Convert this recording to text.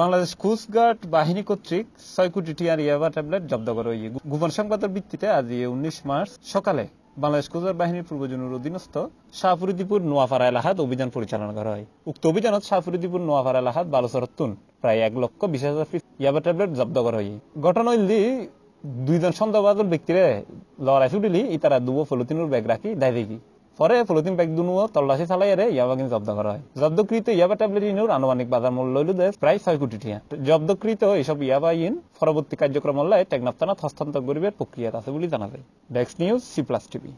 Bangladesh coast guard বাহিনী কর্তৃক ছয় কোটি টিয়ার ইয়াবা ট্যাবলেট জব্দ করা হয়েছে গোপন সংবাদের ভিত্তিতে আজ উনিশ মার্চ সকালে বাংলাদেশ কোস্টগার্ড বাহিনীর পূর্বজনের অধীনস্থ শাহপুরুদ্দিপুর নোয়াফারা এলাহাত অভিযান পরিচালনা করা হয় উক্ত অভিযানত শাহপুরুদ্দিপুর নোয়াফারা এলাহাত তুন প্রায় এক লক্ষ বিশ হাজার পিস ইয়াবা ট্যাবলেট জব্দ করা হয়েছে ঘটনা হইলি দুইজন সন্দেহবাদ ব্যক্তিরে লড়াই ছুটিলি ইতারা দুব ফলতিনুর ব্যাগ রাখি দায় দেখি পরে পলিথিন ব্যাগ দুনু তল্লাশি চালাইয়ারে ইয়াবা কিন্তু জব্দ করা হয় জব্দকৃত ইয়াবা ট্যাবলেট ইনুর আনুমানিক বাজার মূল্য দেশ প্রায় ছয় কোটি টিয়া জব্দকৃত এইসব ইয়াবা ইন পরবর্তী কার্যক্রম হল্লায় টেকনাফ থানা হস্তান্তর গরিবের প্রক্রিয়া আছে বলে জানা যায় ডেক্স নিউজ সি প্লাস টিভি